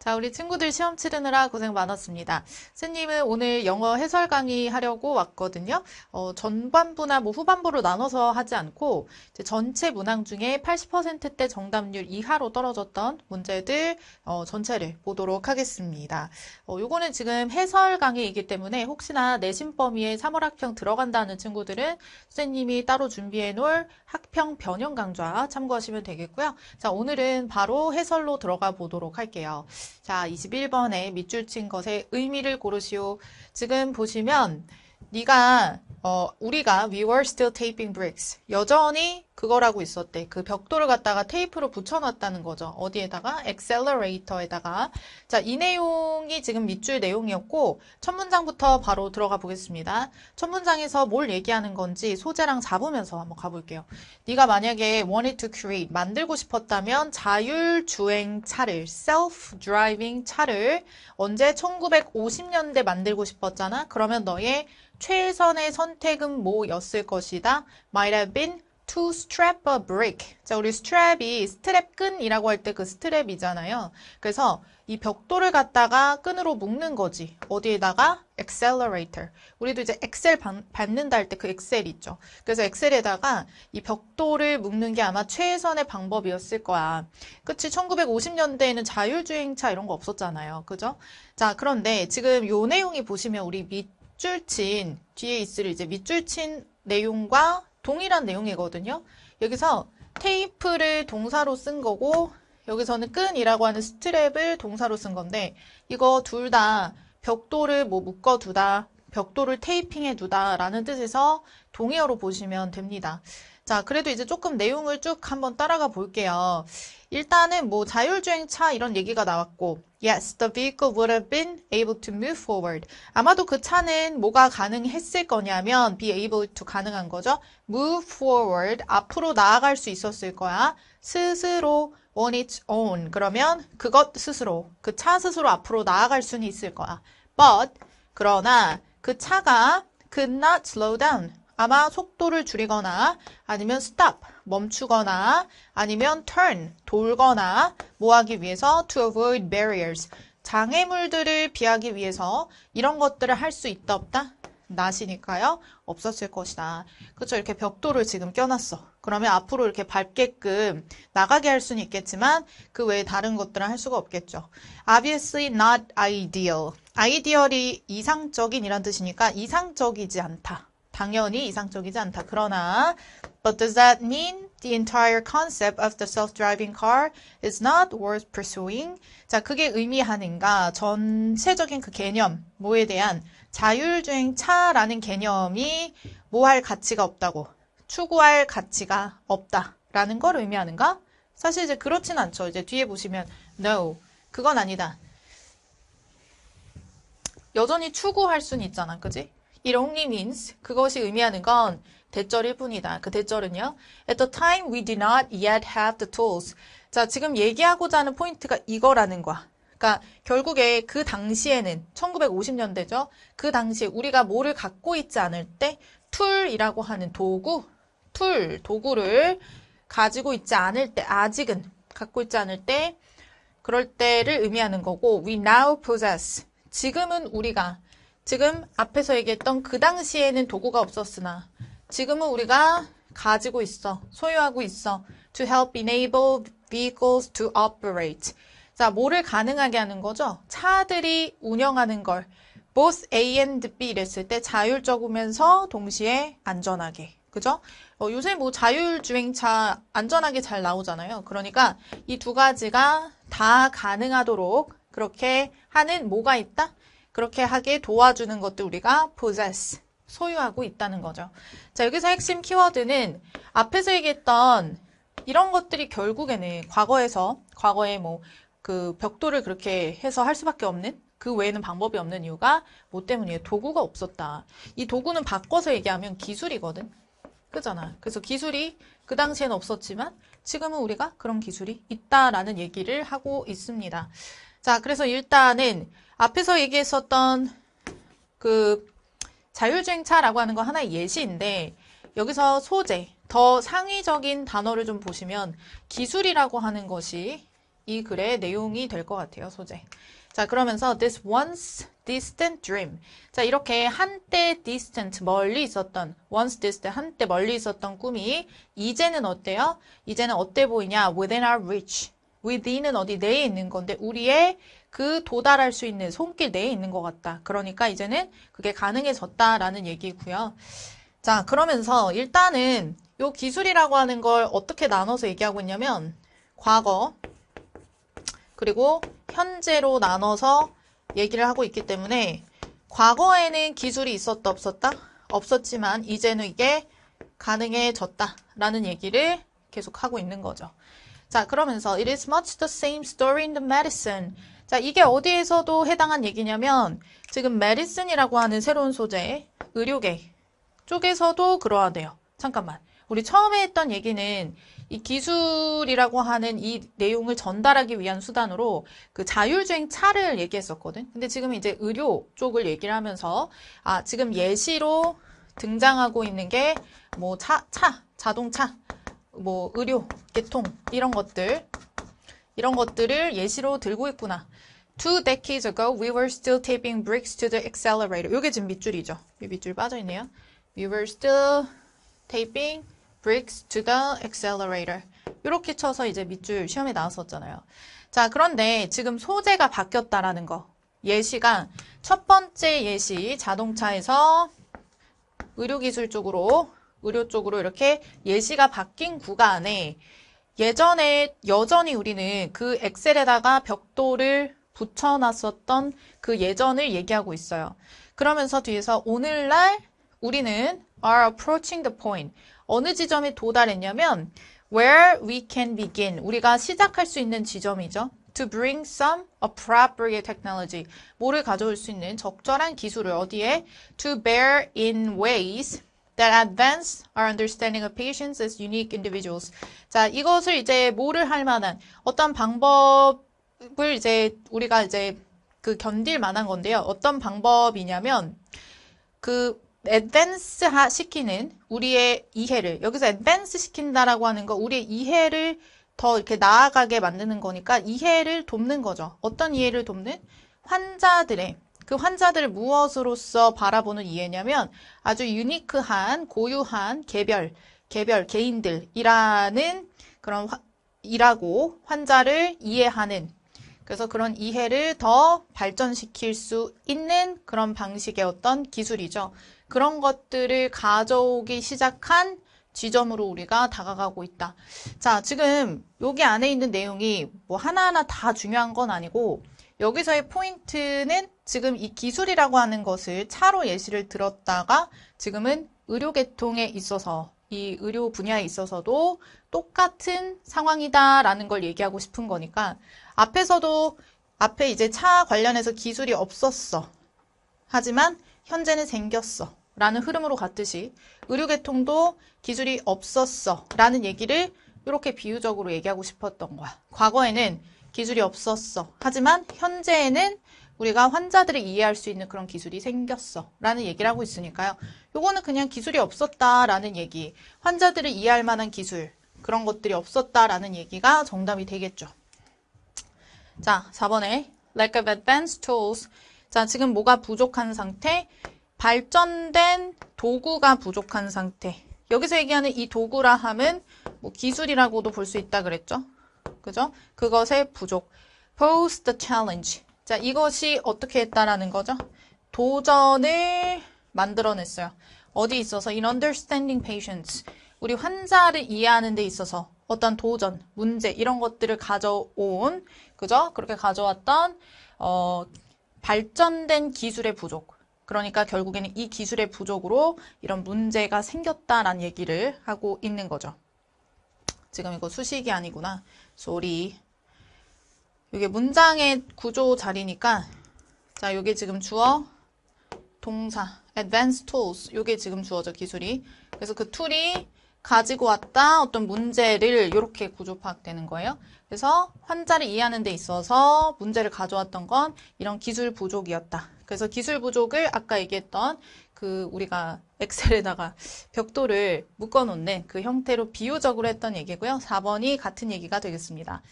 자, 우리 친구들 시험 치르느라 고생 많았습니다. 선생님은 오늘 영어 해설 강의 하려고 왔거든요. 어, 전반부나 뭐 후반부로 나눠서 하지 않고 전체 문항 중에 80%대 정답률 이하로 떨어졌던 문제들 어, 전체를 보도록 하겠습니다. 어, 요거는 지금 해설 강의이기 때문에 혹시나 내신 범위에 3월 학평 들어간다는 친구들은 선생님이 따로 준비해 놓을 학평 변형 강좌 참고하시면 되겠고요. 자, 오늘은 바로 해설로 들어가 보도록 할게요. 자, 21번에 밑줄 친 것의 의미를 고르시오. 지금 보시면 네가 어, 우리가 we were still taping bricks. 여전히 그거라고 있었대. 그 벽돌을 갖다가 테이프로 붙여놨다는 거죠. 어디에다가? 엑셀러레이터에다가. 자, 이 내용이 지금 밑줄 내용이었고 첫 문장부터 바로 들어가 보겠습니다. 첫 문장에서 뭘 얘기하는 건지 소재랑 잡으면서 한번 가볼게요. 네가 만약에 wanted to create, 만들고 싶었다면 자율주행 차를, self-driving 차를 언제 1950년대 만들고 싶었잖아? 그러면 너의 최선의 선택은 뭐였을 것이다? Might have been to strap a brick. 자, 우리 strap이 스트랩 끈이라고 할 때 그 스트랩이잖아요. 그래서 이 벽돌을 갖다가 끈으로 묶는 거지. 어디에다가? accelerator. 우리도 이제 엑셀 받는다 할 때 그 엑셀 있죠. 그래서 엑셀에다가 이 벽돌을 묶는 게 아마 최선의 방법이었을 거야. 그치? 1950년대에는 자율주행차 이런 거 없었잖아요. 그죠? 자, 그런데 지금 요 내용이 보시면 우리 밑줄 친, 뒤에 있을 이제 밑줄 친 내용과 동일한 내용이거든요. 여기서 테이프를 동사로 쓴 거고 여기서는 끈이라고 하는 스트랩을 동사로 쓴 건데 이거 둘 다 벽돌을 뭐 묶어두다, 벽돌을 테이핑해두다 라는 뜻에서 동의어로 보시면 됩니다. 자, 그래도 이제 조금 내용을 쭉 한번 따라가 볼게요. 일단은 뭐 자율주행차 이런 얘기가 나왔고 Yes, the vehicle would have been able to move forward. 아마도 그 차는 뭐가 가능했을 거냐면 be able to 가능한 거죠. move forward, 앞으로 나아갈 수 있었을 거야. 스스로 on its own. 그러면 그것 스스로, 그 차 스스로 앞으로 나아갈 수는 있을 거야. but, 그러나 그 차가 could not slow down. 아마 속도를 줄이거나 아니면 stop 멈추거나 아니면 turn 돌거나 뭐 하기 위해서 to avoid barriers 장애물들을 비하기 위해서 이런 것들을 할 수 있다 없다? 나시니까요 없었을 것이다. 그렇죠. 이렇게 벽돌을 지금 껴놨어. 그러면 앞으로 이렇게 밟게끔 나가게 할 수는 있겠지만 그 외에 다른 것들은 할 수가 없겠죠. Obviously not ideal. 아이디얼이 이상적인 이란 뜻이니까 이상적이지 않다. 당연히 이상적이지 않다. 그러나 But does that mean the entire concept of the self-driving car is not worth pursuing? 자, 그게 의미하는가? 전체적인 그 개념, 뭐에 대한 자율주행 차라는 개념이 뭐할 가치가 없다고, 추구할 가치가 없다라는 걸 의미하는가? 사실 이제 그렇진 않죠. 이제 뒤에 보시면 no, 그건 아니다. 여전히 추구할 수는 있잖아, 그지? It only means 그것이 의미하는 건 대절일 뿐이다. 그 대절은요. At the time we did not yet have the tools. 자, 지금 얘기하고자 하는 포인트가 이거라는 거야. 그러니까 결국에 그 당시에는 1950년대죠. 그 당시에 우리가 뭐를 갖고 있지 않을 때 툴이라고 하는 도구, 툴, 도구를 가지고 있지 않을 때 아직은 갖고 있지 않을 때 그럴 때를 의미하는 거고 we now possess 지금은 우리가 지금 앞에서 얘기했던 그 당시에는 도구가 없었으나 지금은 우리가 가지고 있어, 소유하고 있어. To help enable vehicles to operate. 자, 뭐를 가능하게 하는 거죠? 차들이 운영하는 걸 both A and B 이랬을 때 자율적이면서 동시에 안전하게. 그죠? 어, 요새 뭐 자율주행차 안전하게 잘 나오잖아요. 그러니까 이 두 가지가 다 가능하도록 그렇게 하는 뭐가 있다? 그렇게 하게 도와주는 것도 우리가 possess, 소유하고 있다는 거죠. 자, 여기서 핵심 키워드는 앞에서 얘기했던 이런 것들이 결국에는 과거에서, 과거에 뭐 그 벽돌을 그렇게 해서 할 수밖에 없는 그 외에는 방법이 없는 이유가 뭐 때문이에요? 도구가 없었다. 이 도구는 바꿔서 얘기하면 기술이거든. 그잖아. 그래서 기술이 그당시에는 없었지만 지금은 우리가 그런 기술이 있다라는 얘기를 하고 있습니다. 자, 그래서 일단은 앞에서 얘기했었던 그 자율주행차라고 하는 거 하나의 예시인데 여기서 소재, 더 상위적인 단어를 좀 보시면 기술이라고 하는 것이 이 글의 내용이 될 것 같아요. 소재. 자 그러면서 this once distant dream 자 이렇게 한때 distant 멀리 있었던 once distant 한때 멀리 있었던 꿈이 이제는 어때요? 이제는 어때 보이냐 within our reach within은 어디 내에 있는 건데 우리의 그 도달할 수 있는 손길 내에 있는 것 같다. 그러니까 이제는 그게 가능해졌다라는 얘기고요. 자, 그러면서 일단은 요 기술이라고 하는 걸 어떻게 나눠서 얘기하고 있냐면 과거 그리고 현재로 나눠서 얘기를 하고 있기 때문에 과거에는 기술이 있었다 없었다? 없었지만 이제는 이게 가능해졌다라는 얘기를 계속하고 있는 거죠. 자, 그러면서 it is much the same story in the medicine. 자, 이게 어디에서도 해당한 얘기냐면 지금 medicine이라고 하는 새로운 소재, 의료계 쪽에서도 그러하대요. 잠깐만. 우리 처음에 했던 얘기는 이 기술이라고 하는 이 내용을 전달하기 위한 수단으로 그 자율주행 차를 얘기했었거든. 근데 지금 이제 의료 쪽을 얘기를 하면서 아, 지금 예시로 등장하고 있는 게 뭐 차, 차, 자동차 뭐 의료, 개통 이런 것들 이런 것들을 예시로 들고 있구나. Two decades ago, we were still taping bricks to the accelerator. 이게 지금 밑줄이죠. 이 밑줄 빠져있네요. We were still taping bricks to the accelerator. 이렇게 쳐서 이제 밑줄 시험에 나왔었잖아요. 자, 그런데 지금 소재가 바뀌었다라는 거. 예시가 첫 번째 예시 자동차에서 의료기술 쪽으로 의료 쪽으로 이렇게 예시가 바뀐 구간에 예전에 여전히 우리는 그 엑셀에다가 벽돌을 붙여놨었던 그 예전을 얘기하고 있어요. 그러면서 뒤에서 오늘날 우리는 are approaching the point. 어느 지점에 도달했냐면 where we can begin. 우리가 시작할 수 있는 지점이죠. to bring some appropriate technology. 뭐를 가져올 수 있는 적절한 기술을 어디에? to bear in ways that advance our understanding of patients as unique individuals. 자, 이것을 이제 뭐를 할 만한 어떤 방법을 이제 우리가 이제 그 견딜 만한 건데요. 어떤 방법이냐면 그 advance 시키는 우리의 이해를 여기서 advance 시킨다라고 하는 거 우리의 이해를 더 이렇게 나아가게 만드는 거니까 이해를 돕는 거죠. 어떤 이해를 돕는? 환자들의 그환자들 무엇으로서 바라보는 이해냐면 아주 유니크한 고유한 개별 개별 개인들이라는 그런 화, 이라고 환자를 이해하는 그래서 그런 이해를 더 발전시킬 수 있는 그런 방식의 어떤 기술이죠. 그런 것들을 가져오기 시작한 지점으로 우리가 다가가고 있다. 자, 지금 여기 안에 있는 내용이 뭐 하나하나 다 중요한 건 아니고 여기서의 포인트는 지금 이 기술이라고 하는 것을 차로 예시를 들었다가 지금은 의료 계통에 있어서 이 의료 분야에 있어서도 똑같은 상황이다라는 걸 얘기하고 싶은 거니까 앞에서도 앞에 이제 차 관련해서 기술이 없었어. 하지만 현재는 생겼어. 라는 흐름으로 갔듯이 의료계통도 기술이 없었어. 라는 얘기를 이렇게 비유적으로 얘기하고 싶었던 거야. 과거에는 기술이 없었어. 하지만 현재에는 우리가 환자들을 이해할 수 있는 그런 기술이 생겼어 라는 얘기를 하고 있으니까요. 요거는 그냥 기술이 없었다라는 얘기, 환자들을 이해할 만한 기술, 그런 것들이 없었다라는 얘기가 정답이 되겠죠. 자, 4번에 lack of advanced tools. 자, 지금 뭐가 부족한 상태? 발전된 도구가 부족한 상태. 여기서 얘기하는 이 도구라 함은 뭐 기술이라고도 볼 수 있다 그랬죠. 그죠? 그것의 부족. pose the challenge. 자, 이것이 어떻게 했다라는 거죠? 도전을 만들어냈어요. 어디 있어서 in understanding patients 우리 환자를 이해하는 데 있어서 어떤 도전, 문제 이런 것들을 가져온 그죠? 그렇게 가져왔던 어, 발전된 기술의 부족. 그러니까 결국에는 이 기술의 부족으로 이런 문제가 생겼다라는 얘기를 하고 있는 거죠. 지금 이거 수식이 아니구나. 소리. 이게 문장의 구조 자리니까 자, 이게 지금 주어, 동사, advanced tools 이게 지금 주어져 기술이. 그래서 그 툴이 가지고 왔다 어떤 문제를 이렇게 구조 파악되는 거예요. 그래서 환자를 이해하는 데 있어서 문제를 가져왔던 건 이런 기술 부족이었다. 그래서 기술 부족을 아까 얘기했던 그 우리가 엑셀에다가 벽돌을 묶어놓는 그 형태로 비유적으로 했던 얘기고요. 4번이 같은 얘기가 되겠습니다.